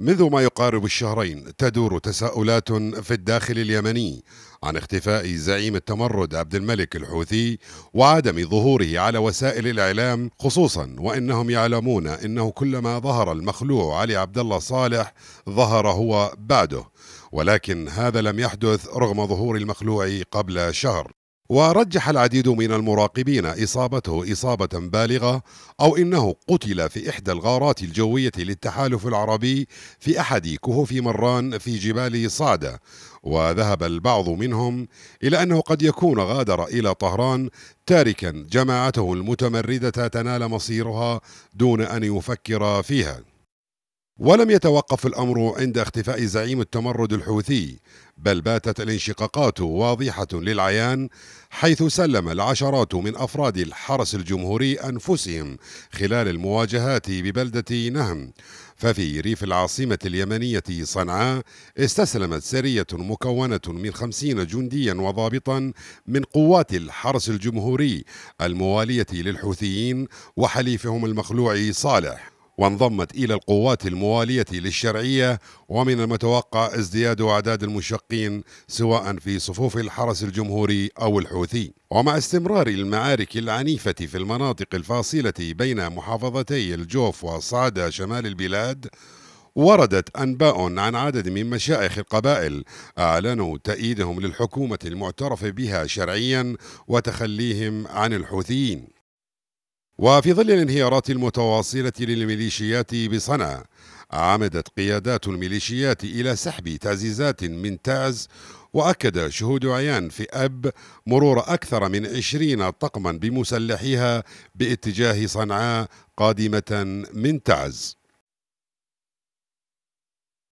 منذ ما يقارب الشهرين تدور تساؤلات في الداخل اليمني عن اختفاء زعيم التمرد عبد الملك الحوثي وعدم ظهوره على وسائل الاعلام خصوصا وانهم يعلمون انه كلما ظهر المخلوع علي عبد الله صالح ظهر هو بعده ولكن هذا لم يحدث رغم ظهور المخلوع قبل شهر ورجح العديد من المراقبين إصابته إصابة بالغة أو إنه قتل في إحدى الغارات الجوية للتحالف العربي في أحد كهوف مران في جبال صعدة وذهب البعض منهم إلى أنه قد يكون غادر إلى طهران تاركا جماعته المتمردة تنال مصيرها دون أن يفكر فيها ولم يتوقف الأمر عند اختفاء زعيم التمرد الحوثي بل باتت الانشقاقات واضحة للعيان حيث سلم العشرات من أفراد الحرس الجمهوري أنفسهم خلال المواجهات ببلدة نهم ففي ريف العاصمة اليمنية صنعاء استسلمت سرية مكونة من خمسين جنديا وضابطا من قوات الحرس الجمهوري الموالية للحوثيين وحليفهم المخلوع صالح وانضمت إلى القوات الموالية للشرعية ومن المتوقع ازدياد أعداد المشقين سواء في صفوف الحرس الجمهوري أو الحوثي ومع استمرار المعارك العنيفة في المناطق الفاصلة بين محافظتي الجوف وصعدة شمال البلاد وردت أنباء عن عدد من مشائخ القبائل أعلنوا تأييدهم للحكومة المعترف بها شرعيا وتخليهم عن الحوثيين وفي ظل الانهيارات المتواصلة للميليشيات بصنعاء عمدت قيادات الميليشيات إلى سحب تعزيزات من تعز وأكد شهود عيان في أب مرور أكثر من عشرين طقما بمسلحيها باتجاه صنعاء قادمة من تعز